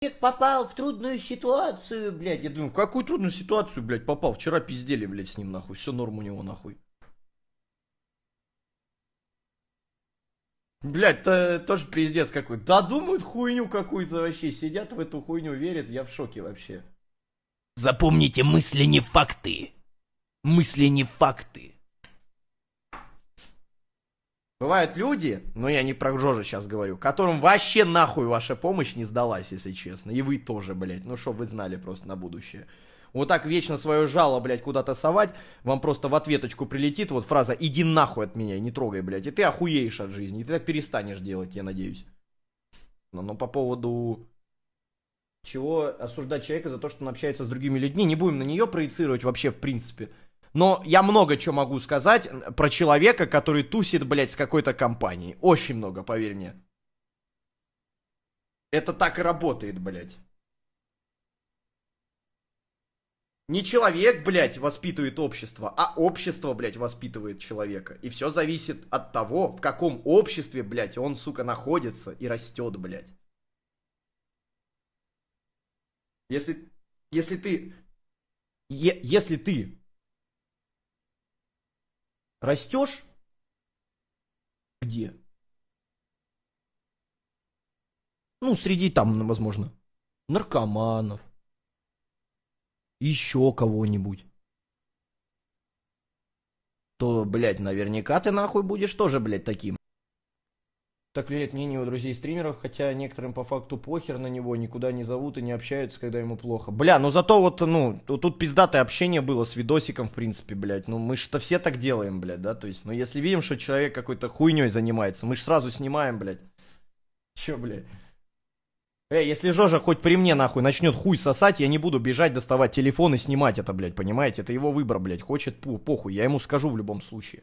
человек попал в трудную ситуацию, блядь. Я думаю, в какую трудную ситуацию, блядь, попал? Вчера пиздели, блядь, с ним нахуй. Все норм у него нахуй. Блядь, то, тоже пиздец какой. Да думают хуйню какую-то вообще. Сидят в эту хуйню, верят. Я в шоке вообще. Запомните, мысли не факты. Мысли не факты. Бывают люди, но я не про Жожа сейчас говорю, которым вообще нахуй ваша помощь не сдалась, если честно. И вы тоже, блядь. Ну что вы знали просто на будущее. Вот так вечно свое жало, блядь, куда-то совать, вам просто в ответочку прилетит вот фраза «иди нахуй от меня, не трогай, блядь». И ты охуеешь от жизни, и ты так перестанешь делать, я надеюсь. Но, но по поводу чего осуждать человека за то, что он общается с другими людьми, не будем на нее проецировать вообще в принципе. Но я много чего могу сказать про человека, который тусит, блядь, с какой-то компанией. Очень много, поверь мне. Это так и работает, блядь. Не человек, блядь, воспитывает общество, а общество, блядь, воспитывает человека. И все зависит от того, в каком обществе, блядь, он, сука, находится и растет, блядь. Если, если ты, е, если ты Растешь? Где? Ну, среди там, возможно, наркоманов, еще кого-нибудь. То, блядь, наверняка ты нахуй будешь тоже, блядь, таким так влияет мнение у друзей стримеров, хотя некоторым по факту похер на него, никуда не зовут и не общаются, когда ему плохо. Бля, ну зато вот, ну, тут пиздатое общение было с видосиком, в принципе, блядь. Ну мы что все так делаем, блядь, да? То есть, ну если видим, что человек какой-то хуйней занимается, мы же сразу снимаем, блядь. Че, блядь? Эй, если Жожа хоть при мне нахуй начнет хуй сосать, я не буду бежать, доставать телефон и снимать это, блядь, понимаете? Это его выбор, блядь, хочет, пу, похуй, я ему скажу в любом случае.